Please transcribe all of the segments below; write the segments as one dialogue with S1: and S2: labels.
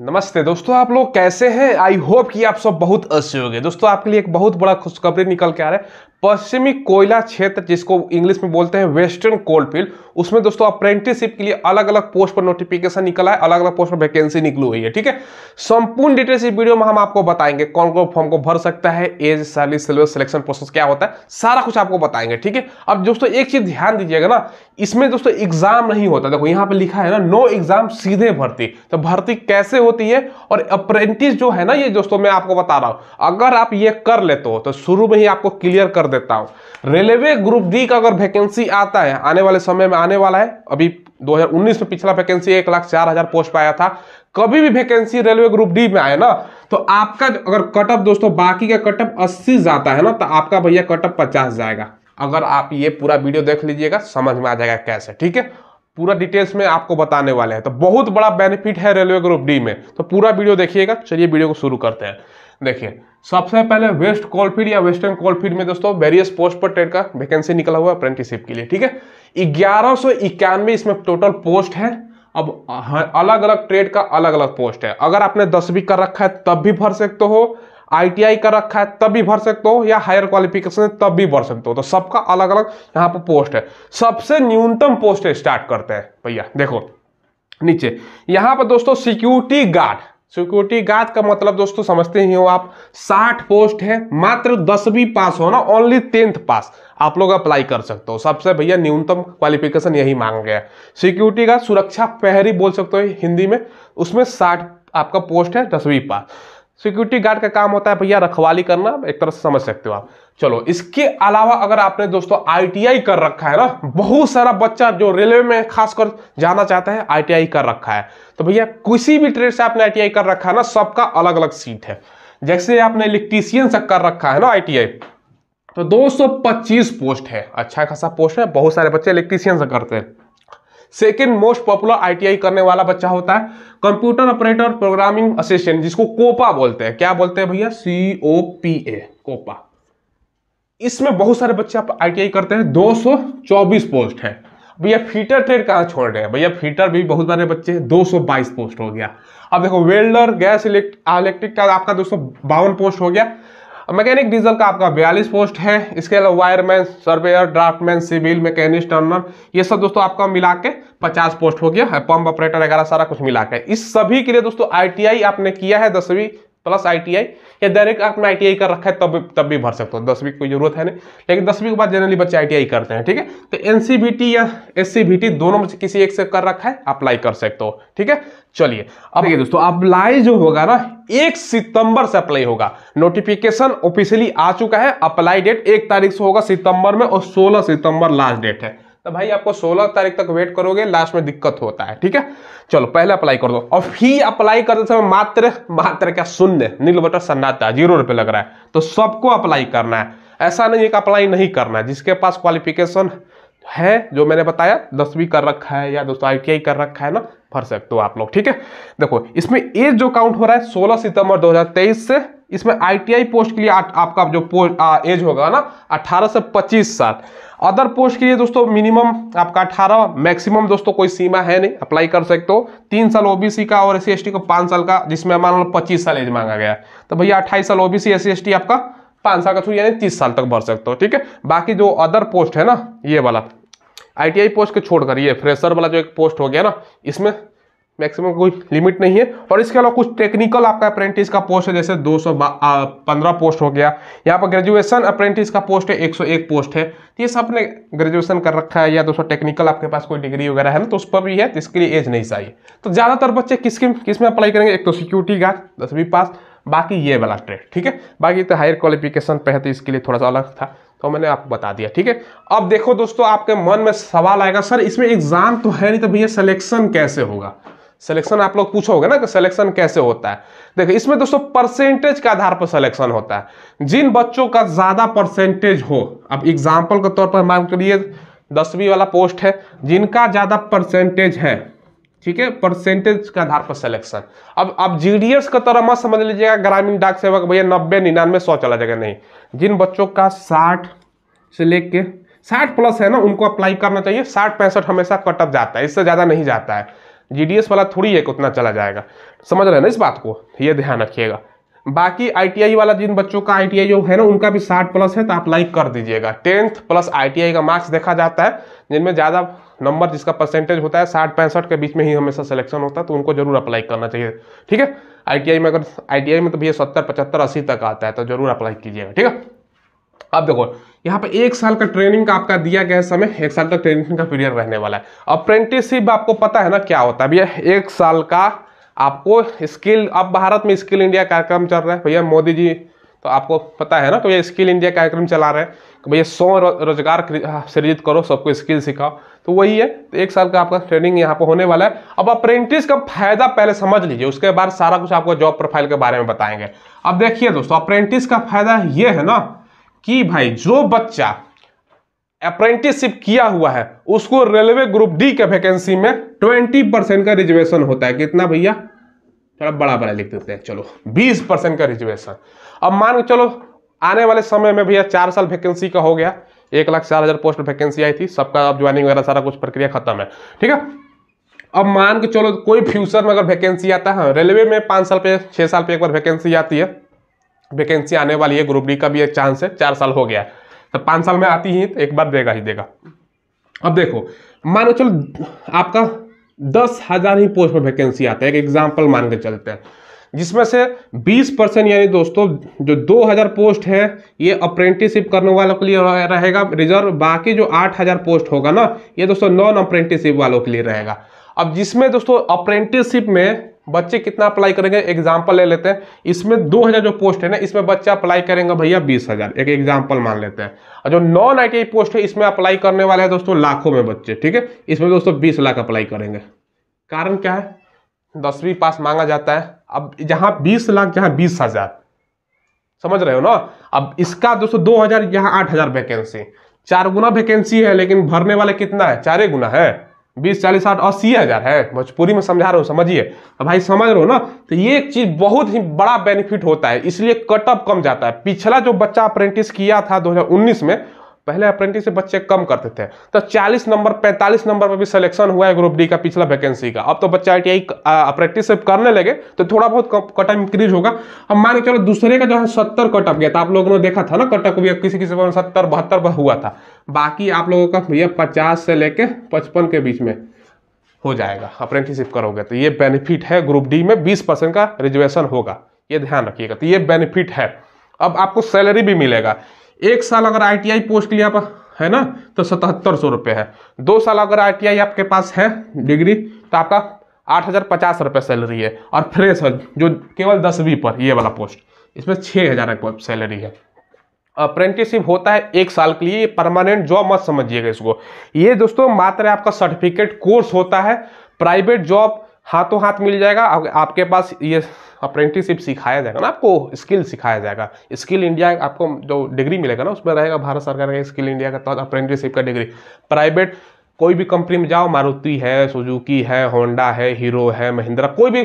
S1: नमस्ते दोस्तों आप लोग कैसे हैं आई होप कि आप सब बहुत अच्छे होंगे दोस्तों आपके लिए एक बहुत बड़ा खुशखबरी निकल के आ रहा है पश्चिमी कोयला क्षेत्र जिसको इंग्लिश में बोलते हैं वेस्टर्न कोलफील्ड उसमें दोस्तों अप्रेंटिसशिप के लिए अलग अलग पोस्ट पर नोटिफिकेशन निकला है अलग अलग पोस्ट पर वैकेंसी निकली हुई है ठीक है संपूर्ण डिटेल्स इस वीडियो में हम आपको बताएंगे कौन कौन फॉर्म को भर सकता है age salary syllabus selection process क्या होता है सारा कुछ आपको बताएंगे ठीक है अब दोस्तों एक चीज ध्यान दीजिएगा ना इसमें दोस्तों एग्जाम नहीं होता देखो यहाँ पे लिखा है ना नो एग्जाम सीधे भर्ती तो भर्ती कैसे होती है और अप्रेंटिस जो है ना ये दोस्तों मैं आपको बता रहा हूं अगर आप ये कर लेते हो तो शुरू में ही आपको क्लियर कर देता हूं रेलवे ग्रुप डी का अगर वैकेंसी आता है आने वाले समय में आने वाला है अभी 2019 में पिछला वैकेंसी एक लाख चार हजार पोस्ट पाया था कभी भी वैकेंसी रेलवे ग्रुप डी में आए ना तो आपका अगर कटअप दोस्तों बाकी का कटअप अस्सी जाता है ना तो आपका भैया कटअप पचास जाएगा अगर आप ये पूरा वीडियो देख लीजिएगा समझ में आ जाएगा कैसे ठीक है पूरा डिटेल्स में आपको बताने वाले हैं तो बहुत बड़ा बेनिफिट है रेलवे ग्रुप डी में तो पूरा वीडियो देखिएगा चलिए वीडियो को शुरू करते हैं देखिए सबसे पहले वेस्ट कोलफील्ड या वेस्टर्न कोलफील्ड में दोस्तों वेरियस पोस्ट पर ट्रेड का वैकेंसी निकला हुआ है अप्रेंटिसिप के लिए ठीक है ग्यारह इसमें टोटल पोस्ट है अब अलग अलग ट्रेड का अलग अलग पोस्ट है अगर आपने दसवीं कर रखा है तब भी भर सकते हो आईटीआई का रखा है तब भी भर सकते हो या हायर क्वालिफिकेशन है तब भी भर सकते हो तो सबका अलग अलग यहाँ पर पोस्ट है सबसे न्यूनतम पोस्ट स्टार्ट करते हैं भैया देखो नीचे यहाँ पर दोस्तों सिक्योरिटी गार्ड सिक्योरिटी गार्ड का मतलब दोस्तों समझते ही हो आप साठ पोस्ट है मात्र दसवीं पास होना ओनली टेंथ पास आप लोग अप्लाई कर सकते हो सबसे भैया न्यूनतम क्वालिफिकेशन यही मांग गया सिक्योरिटी गार्ड सुरक्षा पहरी बोल सकते हो हिंदी में उसमें साठ आपका पोस्ट है दसवीं पास सिक्योरिटी गार्ड का काम होता है भैया रखवाली करना एक तरह से समझ सकते हो आप चलो इसके अलावा अगर आपने दोस्तों आईटीआई कर रखा है ना बहुत सारा बच्चा जो रेलवे में खासकर जाना चाहता है आईटीआई कर रखा है तो भैया किसी भी ट्रेड से आपने आईटीआई कर रखा है ना सबका अलग अलग सीट है जैसे आपने इलेक्ट्रीशियन से कर रखा है ना आई तो दो पोस्ट है अच्छा खासा पोस्ट है बहुत सारे बच्चे इलेक्ट्रीशियन से करते हैं सेकेंड मोस्ट पॉपुलर आईटीआई करने वाला बच्चा होता है कंप्यूटर ऑपरेटर प्रोग्रामिंग असिस्टेंट जिसको कोपा बोलते हैं क्या बोलते हैं भैया सी ओ पी ए कोपा इसमें बहुत सारे बच्चे आप आईटीआई करते हैं 224 पोस्ट है भैया फीटर ट्रेड कहाँ छोड़ रहे हैं भैया फीटर भी बहुत सारे बच्चे हैं बाईस पोस्ट हो गया अब देखो वेल्डर गैस इलेक्ट्रिक का आपका दो पोस्ट हो गया मैकेनिक डीजल का आपका बयालीस पोस्ट है इसके अलावा wireman surveyor draftman civil mechanic turner ये सब दोस्तों आपका मिला के पचास पोस्ट हो गया है पंप ऑपरेटर वगैरह सारा कुछ मिला के इस सभी के लिए दोस्तों आईटीआई आपने किया है दसवीं प्लस आईटीआई या डायरेक्ट आपने आईटीआई कर रखा है तब तब भी भर सकते हो दसवीं की कोई जरूरत है नहीं लेकिन दसवीं के बाद जनरली बच्चे आईटीआई करते हैं ठीक है तो एनसीबीटी या एससीबीटी दोनों में से किसी एक से कर रखा है अप्लाई कर सकते हो ठीक है चलिए अब देखिए दोस्तों अप्लाई जो होगा ना एक सितंबर से अप्लाई होगा नोटिफिकेशन ऑफिशियली आ चुका है अप्लाई डेट एक तारीख से होगा सितंबर में और सोलह सितंबर लास्ट डेट है तो भाई आपको 16 तारीख तक वेट करोगे लास्ट में दिक्कत होता है ठीक है चलो पहले अप्लाई कर दो और फी अप्लाई करते समय मात्र मात्र क्या शून्य नील बटर सन्नाटा जीरो रुपये लग रहा है तो सबको अप्लाई करना है ऐसा नहीं है कि अप्लाई नहीं करना है जिसके पास क्वालिफिकेशन है जो मैंने बताया दसवीं कर रखा है या दोस्तों आई कर रखा है ना भर सकते हो आप लोग ठीक है देखो इसमें एज जो काउंट हो रहा है सोलह सितंबर 2023 से इसमें आईटीआई पोस्ट के लिए आ, आपका जो पोस्ट एज होगा ना 18 से 25 साल अदर पोस्ट के लिए दोस्तों मिनिमम आपका 18 मैक्सिमम दोस्तों कोई सीमा है नहीं अप्लाई कर सकते हो तीन साल ओबीसी का और एस सी का पाँच साल का जिसमें मान लो पच्चीस साल एज मांगा गया तो भैया अट्ठाईस साल ओबीसी एस सी आपका पाँच साल का थ्रू यानी तीस साल तक भर सकते हो ठीक है बाकी जो अदर पोस्ट है ना ये वाला आईटीआई पोस्ट के छोड़कर ये फ्रेशर वाला जो एक पोस्ट हो गया ना इसमें मैक्सिमम कोई लिमिट नहीं है और इसके अलावा कुछ टेक्निकल आपका अप्रेंटिस का पोस्ट है जैसे 215 पोस्ट हो गया यहाँ पर ग्रेजुएशन अप्रेंटिस का पोस्ट है 101 पोस्ट है तो ये सब ने ग्रेजुएशन कर रखा है या दोस्तों टेक्निकल आपके पास कोई डिग्री वगैरह है ना तो उस पर भी है तो इसके लिए एज नहीं चाहिए तो ज़्यादातर बच्चे किसके किस में अप्लाई करेंगे एक तो सिक्योरिटी गार्ड दसवीं पास बाकी ये वाला ट्रेड ठीक है बाकी तो हायर क्वालिफिकेशन पे है तो इसके लिए थोड़ा सा अलग था तो मैंने आपको बता दिया ठीक है अब देखो दोस्तों आपके मन में सवाल आएगा सर इसमें एग्जाम तो है नहीं तो भैया सिलेक्शन कैसे होगा सिलेक्शन आप लोग पूछोगे ना कि सिलेक्शन कैसे होता है देखिए इसमें दोस्तों परसेंटेज के आधार पर सिलेक्शन होता है जिन बच्चों का ज़्यादा परसेंटेज हो अब एग्जाम्पल के तौर पर मान करिए दसवीं वाला पोस्ट है जिनका ज़्यादा परसेंटेज है ठीक है परसेंटेज के आधार पर सिलेक्शन अब अब जीडीएस का तरह मत समझ लीजिएगा ग्रामीण डाक सेवा भैया नब्बे निन्यानवे सौ चला जाएगा नहीं जिन बच्चों का साठ से लेके साठ प्लस है ना उनको अप्लाई करना चाहिए साठ पैंसठ हमेशा कट अप जाता है इससे ज़्यादा नहीं जाता है जी वाला थोड़ी है उतना चला जाएगा समझ रहे हैं ना इस बात को ये ध्यान रखिएगा बाकी आईटीआई वाला जिन बच्चों का आईटीआई जो है ना उनका भी साठ प्लस है तो आप लाइक कर दीजिएगा टेंथ प्लस आईटीआई का मार्क्स देखा जाता है जिनमें ज़्यादा नंबर जिसका परसेंटेज होता है साठ पैंसठ के बीच में ही हमेशा सिलेक्शन होता है तो उनको जरूर अप्लाई करना चाहिए ठीक है आईटीआई में अगर आई में तो भैया सत्तर पचहत्तर अस्सी तक आता है तो जरूर अप्लाई कीजिएगा ठीक है अब देखो यहाँ पे एक साल का ट्रेनिंग का आपका दिया गया समय एक साल का ट्रेनिंग का पीरियड रहने वाला है अप्रेंटिसशिप आपको पता है ना क्या होता है भैया एक साल का आपको स्किल अब भारत में स्किल इंडिया कार्यक्रम चल रहा है भैया मोदी जी तो आपको पता है ना कि तो भैया स्किल इंडिया कार्यक्रम चला रहे हैं भैया सौ रोजगार हाँ, सृजित करो सबको स्किल सिखाओ तो वही है तो एक साल का आपका ट्रेनिंग यहाँ पर होने वाला है अब अप्रेंटिस का फायदा पहले समझ लीजिए उसके बाद सारा कुछ आपको जॉब प्रोफाइल के बारे में बताएंगे अब देखिए दोस्तों अप्रेंटिस का फायदा ये है ना कि भाई जो बच्चा अप्रेंटिसशिप किया हुआ है उसको रेलवे ग्रुप डी के वैकेंसी में ट्वेंटी परसेंट का रिजर्वेशन होता है कितना भैया थोड़ा बड़ा बड़ा लिख देते हैं चलो बीस परसेंट का रिजर्वेशन अब मान के चलो आने वाले समय में भैया चार साल वैकेंसी का हो गया एक लाख चार हजार पोस्ट वैकेंसी आई थी सबका अब ज्वाइनिंग वगैरह सारा कुछ प्रक्रिया खत्म है ठीक है अब मान के चलो कोई फ्यूचर में अगर वैकेंसी आता है रेलवे हाँ, में पांच साल पे छह साल पे एक बार वैकेंसी आती है वैकेंसी आने वाली है ग्रुप डी का भी एक चांस है चार साल हो गया तो पाँच साल में आती ही तो एक बार देगा ही देगा अब देखो मानो चलो आपका दस हज़ार ही पोस्ट पर वैकेंसी आता है एक एग्जाम्पल मान के चलते हैं जिसमें से 20 परसेंट यानी दोस्तों जो 2000 पोस्ट है ये अप्रेंटिसिप करने वालों के लिए रहेगा रिजर्व बाकी जो 8000 पोस्ट होगा ना ये दोस्तों नॉन अप्रेंटिसिप वालों के लिए रहेगा अब जिसमें दोस्तों अप्रेंटिसिप में बच्चे कितना अप्लाई करेंगे एग्जाम्पल ले लेते हैं इसमें 2000 जो पोस्ट है ना इसमें बच्चे अप्लाई करेंगे भैया 20000 एक एग्जाम्पल मान लेते हैं और जो नॉन आई पोस्ट है इसमें अप्लाई करने वाले हैं दोस्तों लाखों में बच्चे ठीक है इसमें दोस्तों बीस लाख अप्लाई करेंगे कारण क्या है दसवीं पास मांगा जाता है अब जहाँ बीस लाख जहाँ बीस हजार समझ रहे हो ना अब इसका दोस्तों दो हजार यहाँ आठ हजार वैकेंसी चार गुना वैकेंसी है लेकिन भरने वाले कितना है चारे गुना है बीस चालीस साठ अस्सी हज़ार है भोजपुरी में समझा रहा हूँ समझिए अब भाई समझ रहे हो ना तो ये एक चीज़ बहुत ही बड़ा बेनिफिट होता है इसलिए कट कम जाता है पिछला जो बच्चा अप्रेंटिस किया था 2019 में पहले अप्रेंटिस बच्चे कम करते थे तो 40 नंबर 45 नंबर पर भी सिलेक्शन हुआ है ग्रुप डी का पिछला वैकेंसी का अब तो बच्चा आई टी अप्रेंटिस करने लगे तो थोड़ा बहुत कटअप इंक्रीज होगा अब मान के चलो दूसरे का जो है सत्तर कटअप गया था आप लोगों ने देखा था ना कटअप भी किसी किसी पर सत्तर बहत्तर हुआ था बाकी आप लोगों का भैया पचास से लेके पचपन के बीच में हो जाएगा अप्रेंटिसिप करोगे तो ये बेनिफिट है ग्रुप डी में बीस परसेंट का रिजर्वेशन होगा ये ध्यान रखिएगा तो ये बेनिफिट है अब आपको सैलरी भी मिलेगा एक साल अगर आईटीआई पोस्ट के लिए आप है ना तो सतहत्तर सौ रुपये है दो साल अगर आईटीआई आपके पास है डिग्री तो आपका आठ हज़ार पचास रुपये सैलरी है और फ्रेश जो केवल दसवीं पर ये वाला पोस्ट इसमें छः हज़ार सैलरी है अप्रेंटिसशिप होता है एक साल के लिए परमानेंट जॉब मत समझिएगा इसको ये दोस्तों मात्र आपका सर्टिफिकेट कोर्स होता है प्राइवेट जॉब हाथों हाथ मिल जाएगा आपके पास ये अप्रेंटिसशिप सिखाया जाएगा ना आपको स्किल सिखाया जाएगा स्किल इंडिया आपको जो डिग्री मिलेगा ना उसमें रहेगा भारत सरकार का स्किल इंडिया का तहत तो अप्रेंटिसशिप का डिग्री प्राइवेट कोई भी कंपनी में जाओ मारुति है सुजुकी है होंडा है हीरो है महिंद्रा कोई भी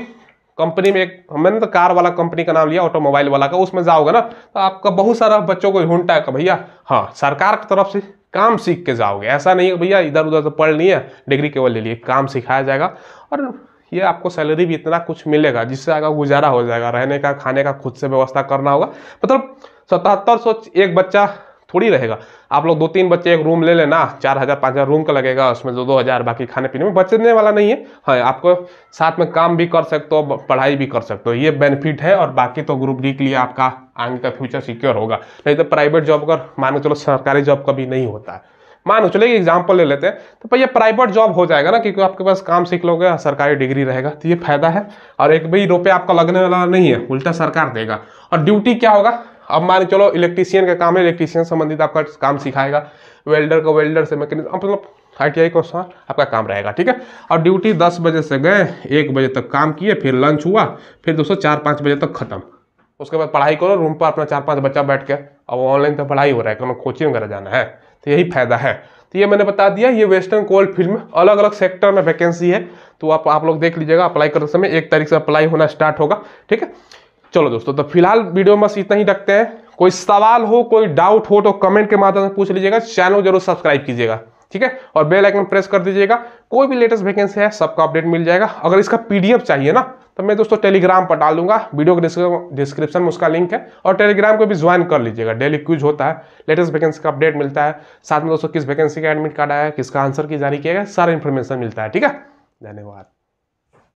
S1: कंपनी में एक मैंने तो कार वाला कंपनी का नाम लिया ऑटोमोबाइल वाला का उसमें जाओगे ना तो आपका बहुत सारा बच्चों को ढूंढता है भैया हाँ सरकार की तरफ से काम सीख के जाओगे ऐसा नहीं है भैया इधर उधर से तो पढ़ है डिग्री केवल ले लिए काम सिखाया जाएगा और ये आपको सैलरी भी इतना कुछ मिलेगा जिससे आपका गुजारा हो जाएगा रहने का खाने का खुद से व्यवस्था करना होगा मतलब सतहत्तर सौ एक बच्चा थोड़ी रहेगा आप लोग दो तीन बच्चे एक रूम ले लेना चार हज़ार पाँच हज़ार रूम का लगेगा उसमें दो दो हज़ार बाकी खाने पीने में बचने वाला नहीं है हाँ आपको साथ में काम भी कर सकते हो पढ़ाई भी कर सकते हो ये बेनिफिट है और बाकी तो ग्रुप डी के लिए आपका आगे का फ्यूचर सिक्योर होगा नहीं तो प्राइवेट जॉब का मान के चलो सरकारी जॉब का भी नहीं होता है मानो चलिए एग्जाम्पल ले लेते हैं तो भैया प्राइवेट जॉब हो जाएगा ना क्योंकि आपके पास काम सीख लोगे सरकारी डिग्री रहेगा तो ये फायदा है और एक भाई रुपये आपका लगने वाला नहीं है उल्टा सरकार देगा और ड्यूटी क्या होगा अब मान चलो इलेक्ट्रीशियन का काम है इलेक्ट्रीशियन संबंधित आपका काम सिखाएगा वेल्डर का वेल्डर से मैकेनिक मतलब आई टी आई का आपका काम रहेगा ठीक है और ड्यूटी दस बजे से गए एक बजे तक काम किए फिर लंच हुआ फिर दोस्तों चार पाँच बजे तक खत्म उसके बाद पढ़ाई करो रूम पर अपना चार पाँच बच्चा बैठ के अब ऑनलाइन तो पढ़ाई हो रहा है कहीं कोचिंग वगैरह जाना है तो यही फायदा है तो ये मैंने बता दिया ये वेस्टर्न कोल्ड फील्ड में अलग अलग सेक्टर में वैकेंसी है तो आप आप लोग देख लीजिएगा अप्लाई करते समय एक तारीख से अप्लाई होना स्टार्ट होगा ठीक है चलो दोस्तों तो फिलहाल वीडियो में बस इतना ही रखते हैं कोई सवाल हो कोई डाउट हो तो कमेंट के माध्यम से पूछ लीजिएगा चैनल जरूर सब्सक्राइब कीजिएगा ठीक है और बेल आइकन प्रेस कर दीजिएगा कोई भी लेटेस्ट वैकेंसी है सबका अपडेट मिल जाएगा अगर इसका पीडीएफ चाहिए ना तो मैं दोस्तों टेलीग्राम पर डाल दूंगा वीडियो के डिस्क्रिप्शन में उसका लिंक है और टेलीग्राम को भी ज्वाइन कर लीजिएगा डेली क्यूज होता है लेटेस्ट वैकेंसी का अपडेट मिलता है साथ में दोस्तों किस वैकेंसी का एडमिट कार्ड आया किसका आंसर की जारी किया गया सारा इन्फॉर्मेशन मिलता है ठीक है धन्यवाद